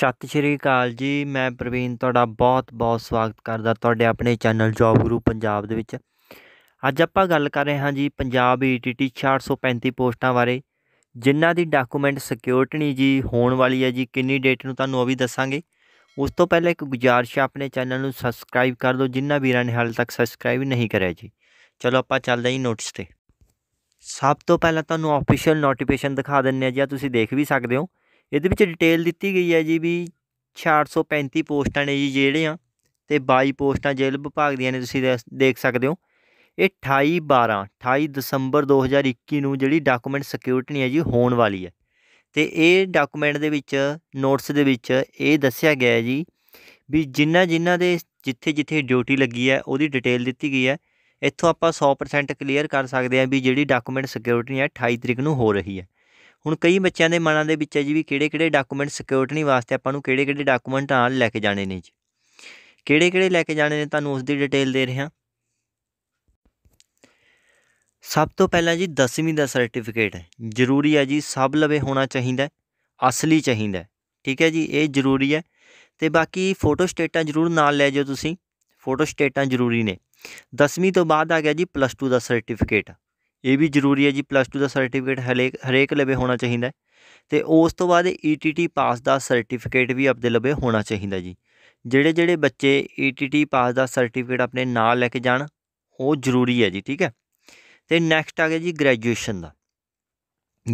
ਸਤਿ ਸ਼੍ਰੀ ਅਕਾਲ ਜੀ ਮੈਂ ਪ੍ਰਵੀਨ ਤੁਹਾਡਾ ਬਹੁਤ ਬਹੁਤ ਸਵਾਗਤ ਕਰਦਾ ਤੁਹਾਡੇ ਆਪਣੇ ਚੈਨਲ ਜੌਬ ਗੁਰੂ ਪੰਜਾਬ ਦੇ ਵਿੱਚ ਅੱਜ ਆਪਾਂ ਗੱਲ ਕਰ ਰਹੇ ਹਾਂ ਜੀ ਪੰਜਾਬ ਈਟੀਟੀ e 435 ਪੋਸਟਾਂ ਬਾਰੇ ਜਿਨ੍ਹਾਂ ਦੀ ਡਾਕੂਮੈਂਟ ਸਿਕਿਉਰਿਟੀ ਜੀ ਹੋਣ ਵਾਲੀ ਹੈ ਜੀ ਕਿੰਨੀ ਡੇਟ ਨੂੰ ਤੁਹਾਨੂੰ ਉਹ ਵੀ ਦੱਸਾਂਗੇ ਉਸ ਤੋਂ ਪਹਿਲਾਂ ਇੱਕ ਗੁਜ਼ਾਰਿਸ਼ ਹੈ ਆਪਣੇ ਚੈਨਲ ਨੂੰ ਸਬਸਕ੍ਰਾਈਬ ਕਰ ਦਿਓ ਜਿਨ੍ਹਾਂ ਵੀਰਾਂ ਨੇ ਹਾਲੇ ਤੱਕ ਸਬਸਕ੍ਰਾਈਬ ਨਹੀਂ ਕਰਿਆ ਜੀ ਚਲੋ ਆਪਾਂ ਚੱਲਦੇ ਹਾਂ ਜੀ ਨੋਟਿਸ ਤੇ ਸਭ ਤੋਂ ਪਹਿਲਾਂ ਤੁਹਾਨੂੰ ਆਫੀਸ਼ੀਅਲ ਨੋਟੀਫਿਕੇਸ਼ਨ ਦਿਖਾ ਦਿੰਨੇ ਆ ਜੀ ਤੁਸੀਂ ਦੇਖ ਵੀ ਸਕਦੇ ਹੋ ਇਹਦੇ ਵਿੱਚ ਡਿਟੇਲ ਦਿੱਤੀ ਗਈ ਹੈ ਜੀ ਵੀ 635 ਪੋਸਟਾਂ ਨੇ ਜੀ ਜਿਹੜੇ ਆ ਤੇ 22 ਪੋਸਟਾਂ ਜੇਲ੍ਹ ਵਿਭਾਗ ਦੀਆਂ ਨੇ ਤੁਸੀਂ ਦੇਖ ਸਕਦੇ ਹੋ ਇਹ 28 12 28 ਦਸੰਬਰ 2021 ਨੂੰ ਜਿਹੜੀ ਡਾਕੂਮੈਂਟ ਸਿਕਿਉਰਿਟੀ ਹੈ ਜੀ ਹੋਣ ਵਾਲੀ ਹੈ ਤੇ ਇਹ ਡਾਕੂਮੈਂਟ ਦੇ ਵਿੱਚ ਨੋਟਸ ਦੇ ਵਿੱਚ ਇਹ ਦੱਸਿਆ ਗਿਆ ਹੈ ਜੀ ਵੀ ਜਿੰਨਾ ਜਿੰਨਾ ਦੇ ਜਿੱਥੇ ਜਿੱਥੇ ਡਿਊਟੀ ਲੱਗੀ ਹੈ ਉਹਦੀ ਡਿਟੇਲ ਦਿੱਤੀ ਗਈ ਹੈ ਇੱਥੋਂ ਆਪਾਂ 100% ਕਲੀਅਰ ਕਰ ਸਕਦੇ ਹਾਂ ਵੀ ਜਿਹੜੀ ਡਾਕੂਮੈਂਟ ਸਿਕਿਉਰਿਟੀ ਹੈ 28 ਤਰੀਕ ਨੂੰ ਹੋ ਰਹੀ ਹੈ ਹੁਣ ਕਈ ਬੱਚਿਆਂ ਦੇ ਮਨਾਂ ਦੇ ਵਿੱਚ ਹੈ ਜੀ ਵੀ ਕਿਹੜੇ-ਕਿਹੜੇ ਡਾਕੂਮੈਂਟ ਸਿਕਿਉਰਿਟੀ ਵਾਸਤੇ ਆਪਾਂ ਨੂੰ ਕਿਹੜੇ-ਕਿਹੜੇ ਡਾਕੂਮੈਂਟ ਨਾਲ ਲੈ ਕੇ ਜਾਣੇ ਨੇ ਜੀ ਕਿਹੜੇ-ਕਿਹੜੇ ਲੈ ਕੇ ਜਾਣੇ ਨੇ ਤੁਹਾਨੂੰ ਉਸ ਦੀ ਡਿਟੇਲ ਦੇ ਰਿਹਾ ਸਭ ਤੋਂ ਪਹਿਲਾਂ ਜੀ 10ਵੀਂ ਦਾ ਸਰਟੀਫਿਕੇਟ ਹੈ ਜ਼ਰੂਰੀ ਹੈ ਜੀ ਸਭ ਲਵੇ ਹੋਣਾ ਚਾਹੀਦਾ ਅਸਲੀ ਚਾਹੀਦਾ ਠੀਕ ਹੈ ਜੀ ਇਹ ਜ਼ਰੂਰੀ ਹੈ ਤੇ ਬਾਕੀ ਫੋਟੋ ਸਟੇਟਾਂ ਜ਼ਰੂਰ ਨਾਲ ਲੈ ਜਾਓ ਤੁਸੀਂ ਫੋਟੋ ਸਟੇਟਾਂ ਜ਼ਰੂਰੀ ਨੇ 10ਵੀਂ ਤੋਂ ਬਾਅਦ ਆ ਗਿਆ ਜੀ ਪਲੱਸ 2 ਦਾ ਸਰਟੀਫਿਕੇਟ ਇਹ ਵੀ ਜ਼ਰੂਰੀ ਹੈ ਜੀ ਪਲੱਸ 2 ਦਾ ਸਰਟੀਫਿਕੇਟ ਹਰੇਕ ਹਰੇਕ ਲਵੇ ਹੋਣਾ ਚਾਹੀਦਾ ਹੈ ਤੇ ਉਸ ਤੋਂ ਬਾਅਦ ਈਟੀਟੀ e ਪਾਸ ਦਾ ਸਰਟੀਫਿਕੇਟ ਵੀ ਆਪਦੇ ਲਵੇ ਹੋਣਾ ਚਾਹੀਦਾ ਜੀ ਜਿਹੜੇ ਜਿਹੜੇ ਬੱਚੇ ਈਟੀਟੀ e ਪਾਸ ਦਾ ਸਰਟੀਫਿਕੇਟ ਆਪਣੇ ਨਾਲ ਲੈ ਕੇ ਜਾਣ ਉਹ ਜ਼ਰੂਰੀ ਹੈ ਜੀ ਠੀਕ ਹੈ ਤੇ ਨੈਕਸਟ ਆ ਗਿਆ ਜੀ ਗ੍ਰੈਜੂਏਸ਼ਨ ਦਾ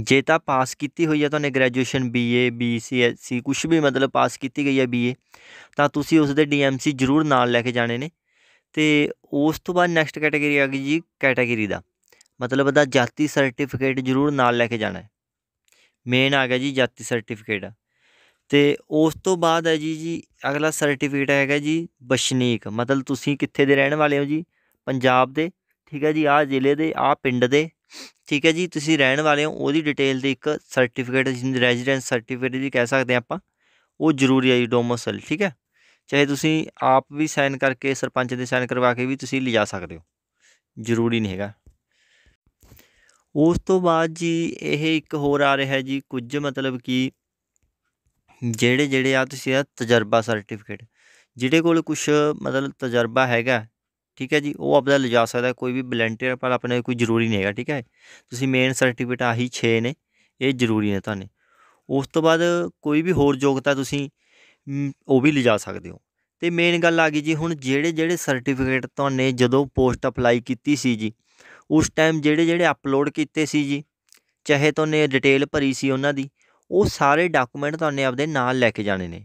ਜੇ ਤਾਂ ਪਾਸ ਕੀਤੀ ਹੋਈ ਹੈ ਤੁਹਾਨੇ ਗ੍ਰੈਜੂਏਸ਼ਨ ਬੀਏ ਬੀਸੀਐਸਸੀ ਕੁਝ ਵੀ ਮਤਲਬ ਪਾਸ ਕੀਤੀ ਗਈ ਹੈ ਬੀਏ ਤਾਂ ਤੁਸੀਂ ਉਸ ਦੇ ਡੀਐਮਸੀ ਜ਼ਰੂਰ ਨਾਲ ਲੈ ਕੇ ਜਾਣੇ ਨੇ ਤੇ ਉਸ ਤੋਂ ਬਾਅਦ ਨੈਕਸਟ ਕੈਟਾਗਰੀ ਆ ਗਈ ਜੀ ਕੈਟਾਗਰੀ ਦਾ ਮਤਲਬ ਦਾ ਜਾਤੀ ਸਰਟੀਫਿਕੇਟ ਜ਼ਰੂਰ ਨਾਲ ਲੈ ਕੇ ਜਾਣਾ ਹੈ ਮੇਨ ਆ ਗਿਆ ਜੀ ਜਾਤੀ ਸਰਟੀਫਿਕੇਟ ਤੇ ਉਸ ਤੋਂ ਬਾਅਦ ਹੈ ਜੀ ਜੀ ਅਗਲਾ ਸਰਟੀਫਿਕੇਟ ਹੈਗਾ ਜੀ ਬਸ਼ਨੀਕ ਮਤਲਬ ਤੁਸੀਂ ਕਿੱਥੇ ਦੇ ਰਹਿਣ ਵਾਲੇ ਹੋ ਜੀ ਪੰਜਾਬ ਦੇ ਠੀਕ ਹੈ ਜੀ ਆਹ ਜ਼ਿਲ੍ਹੇ ਦੇ ਆਹ ਪਿੰਡ ਦੇ ਠੀਕ ਹੈ ਜੀ ਤੁਸੀਂ ਰਹਿਣ ਵਾਲੇ ਹੋ ਉਹਦੀ ਡਿਟੇਲ ਦੀ ਇੱਕ ਸਰਟੀਫਿਕੇਟ ਜਿਹਨੂੰ ਰੈਜ਼ੀਡੈਂਸ ਸਰਟੀਫਿਕੇਟ ਵੀ ਕਹਿ ਸਕਦੇ ਆ ਆਪਾਂ ਉਹ ਜ਼ਰੂਰੀ ਹੈ ਜੀ ਡੋਮਿਸਾਈਲ ਠੀਕ ਹੈ ਚਾਹੇ ਤੁਸੀਂ ਆਪ ਵੀ ਸਾਈਨ ਕਰਕੇ ਸਰਪੰਚ ਦੇ ਸਾਈਨ ਕਰਵਾ ਕੇ ਵੀ ਤੁਸੀਂ ਲਿਜਾ ਸਕਦੇ ਹੋ ਜ਼ਰੂਰੀ ਨਹੀਂ ਹੈਗਾ ਉਸ ਤੋਂ ਬਾਅਦ ਜੀ ਇਹ ਇੱਕ ਹੋਰ ਆ ਰਿਹਾ ਜੀ ਕੁਝ ਮਤਲਬ ਕਿ ਜਿਹੜੇ ਜਿਹੜੇ ਆ ਤੁਸੀਂ ਆ ਤਜਰਬਾ ਸਰਟੀਫਿਕੇਟ ਜਿਹੜੇ ਕੋਲ ਕੁਝ ਮਤਲਬ ਤਜਰਬਾ ਹੈਗਾ ਠੀਕ ਹੈ ਜੀ ਉਹ ਆਪਦਾ ਲਿਜਾ ਸਕਦਾ ਕੋਈ ਵੀ ਵਲੰਟੀਅਰ ਪਰ ਆਪਣੇ ਕੋਈ ਜ਼ਰੂਰੀ ਨਹੀਂ ਹੈਗਾ ਠੀਕ ਹੈ ਤੁਸੀਂ ਮੇਨ ਸਰਟੀਫਿਕੇਟ ਆਹੀ 6 ਨੇ ਇਹ ਜ਼ਰੂਰੀ ਨੇ ਤੁਹਾਨੂੰ ਉਸ ਤੋਂ ਬਾਅਦ ਕੋਈ ਵੀ ਹੋਰ ਯੋਗਤਾ ਤੁਸੀਂ ਉਹ ਵੀ ਲਿਜਾ ਸਕਦੇ ਹੋ ਤੇ ਮੇਨ ਗੱਲ ਆ ਗਈ ਜੀ ਹੁਣ ਜਿਹੜੇ ਜਿਹੜੇ ਸਰਟੀਫਿਕੇਟ ਤੁਹਾਨੂੰ ਜਦੋਂ ਪੋਸਟ ਅਪਲਾਈ ਕੀਤੀ ਸੀ ਜੀ ਉਸ ਟਾਈਮ ਜਿਹੜੇ ਜਿਹੜੇ ਅਪਲੋਡ ਕੀਤੇ ਸੀ ਜੀ ਚਾਹੇ ਤੁਹਾਨੇ ਡਿਟੇਲ ਭਰੀ ਸੀ ਉਹਨਾਂ ਦੀ ਉਹ ਸਾਰੇ ਡਾਕੂਮੈਂਟ ਤੁਹਾਨੇ ਆਪਦੇ ਨਾਲ ਲੈ ਕੇ ਜਾਣੇ ਨੇ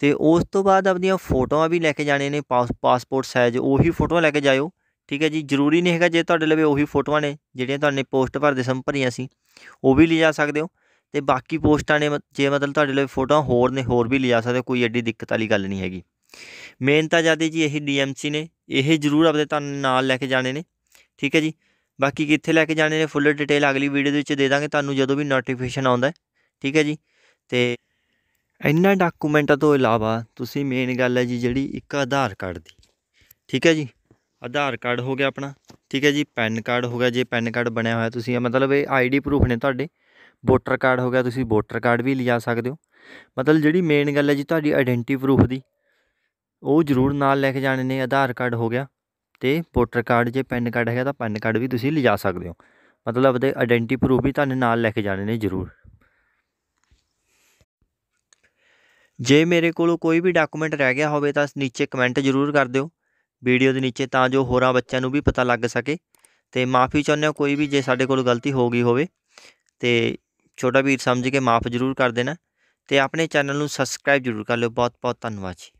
ਤੇ ਉਸ ਤੋਂ ਬਾਅਦ ਆਪਣੀਆਂ ਫੋਟੋਆਂ ਵੀ ਲੈ ਕੇ ਜਾਣੇ ਨੇ ਪਾਸਪੋਰਟ ਸਾਈਜ਼ ਉਹੀ ਫੋਟੋਆਂ ਲੈ ਕੇ ਜਾਇਓ ਠੀਕ ਹੈ ਜੀ ਜ਼ਰੂਰੀ ਨਹੀਂ ਹੈਗਾ ਜੇ ਤੁਹਾਡੇ ਲਵੇ ਉਹੀ ਫੋਟੋਆਂ ਨੇ ਜਿਹੜੀਆਂ ਤੁਹਾਨੇ ਪੋਸਟ ਭਰਦੇ ਸਮ ਭਰੀਆਂ ਸੀ ਉਹ ਵੀ ਲਿਜਾ ਸਕਦੇ ਹੋ ਤੇ ਬਾਕੀ ਪੋਸਟਾਂ ਨੇ ਜੇ ਮਤਲਬ ਤੁਹਾਡੇ ਲਈ ਫੋਟੋਆਂ ਹੋਰ ਨੇ ਹੋਰ ਵੀ ਲਿਜਾ ਸਕਦੇ ਕੋਈ ਐਡੀ ਦਿੱਕਤ ਵਾਲੀ ਗੱਲ ਨਹੀਂ ਹੈਗੀ ਮੇਨ ਤਾਂ ਜਿਆਦਾ ਜੀ ਇਹ ਡੀਐਮਸੀ ਨੇ ਇਹ ਜ਼ਰੂਰ ਆਪਦੇ ਤੁਹਾਨੂੰ ਨਾਲ ਲੈ ਕੇ ਜਾਣੇ ਨੇ ਠੀਕ ਹੈ ਜੀ ਬਾਕੀ ਕਿੱਥੇ ਲੈ ਕੇ ਜਾਣੇ ਨੇ ਫੁੱਲ ਡਿਟੇਲ ਅਗਲੀ ਵੀਡੀਓ ਦੇ ਵਿੱਚ ਦੇ ਦਾਂਗੇ ਤੁਹਾਨੂੰ ਜਦੋਂ ਵੀ ਨੋਟੀਫਿਕੇਸ਼ਨ ਆਉਂਦਾ ਠੀਕ ਹੈ ਜੀ ਤੇ ਇੰਨਾ ਡਾਕੂਮੈਂਟਾਂ ਤੋਂ ਇਲਾਵਾ ਤੁਸੀਂ ਮੇਨ ਗੱਲ ਹੈ ਜੀ ਜਿਹੜੀ ਇੱਕ ਆਧਾਰ ਕਾਰਡ ਦੀ ਠੀਕ ਹੈ ਜੀ ਆਧਾਰ ਕਾਰਡ ਹੋ ਗਿਆ ਆਪਣਾ ਠੀਕ ਹੈ ਜੀ ਪੈਨ ਕਾਰਡ ਹੋ ਗਿਆ ਜੇ ਪੈਨ ਕਾਰਡ ਬਣਿਆ ਹੋਇਆ ਤੁਸੀਂ ਮਤਲਬ ਇਹ ਆਈਡੀ ਪ੍ਰੂਫ ਨੇ ਤੁਹਾਡੇ ਵੋਟਰ ਕਾਰਡ ਹੋ ਗਿਆ ਤੁਸੀਂ ਵੋਟਰ ਕਾਰਡ ਵੀ ਲਿਜਾ ਸਕਦੇ ਹੋ ਮਤਲਬ ਜਿਹੜੀ ਮੇਨ ਗੱਲ ਹੈ ਜੀ ਤੁਹਾਡੀ ਆਇਡੈਂਟੀ ਪ੍ਰੂਫ ਦੀ ਉਹ ਜ਼ਰੂਰ ਨਾਲ ਲੈ ਕੇ ਜਾਣੇ ਨੇ ਆਧਾਰ ਕਾਰਡ ਹੋ ਗਿਆ ਤੇ ਵੋਟਰ ਕਾਰਡ ਜੇ ਪੈਨ ਕਾਰਡ ਹੈਗਾ ਤਾਂ ਪੈਨ ਕਾਰਡ ਵੀ ਤੁਸੀਂ ਲਿਜਾ ਸਕਦੇ ਹੋ ਮਤਲਬ ਆਪਦੇ ਆਇਡੈਂਟੀ ਪ੍ਰੂਫ ਵੀ ਤੁਹਾਨੂੰ ਨਾਲ ਲੈ ਕੇ ਜਾਣੇ ਨੇ ਜ਼ਰੂਰ ਜੇ ਮੇਰੇ ਕੋਲ ਕੋਈ ਵੀ ਡਾਕੂਮੈਂਟ ਰਹਿ ਗਿਆ ਹੋਵੇ ਤਾਂ ਨੀਚੇ ਕਮੈਂਟ ਜ਼ਰੂਰ ਕਰ ਦਿਓ ਵੀਡੀਓ ਦੇ ਨੀਚੇ ਤਾਂ ਜੋ ਹੋਰਾਂ ਬੱਚਿਆਂ ਨੂੰ ਵੀ ਪਤਾ ਲੱਗ ਸਕੇ ਤੇ ਮਾਫੀ ਚਾਹੁੰਦੇ ਹਾਂ ਕੋਈ ਵੀ ਜੇ ਸਾਡੇ ਕੋਲ ਗਲਤੀ ਹੋ ਗਈ ਹੋਵੇ ਤੇ ਛੋਟਾ ਵੀਰ ਸਮਝ ਕੇ ਮਾਫ ਜ਼ਰੂਰ ਕਰ ਦੇਣਾ ਤੇ ਆਪਣੇ ਚੈਨਲ ਨੂੰ ਸਬਸਕ੍ਰਾਈਬ ਜ਼ਰੂਰ ਕਰ ਲਿਓ ਬਹੁਤ ਬਹੁਤ ਧੰਨਵਾਦ ਜੀ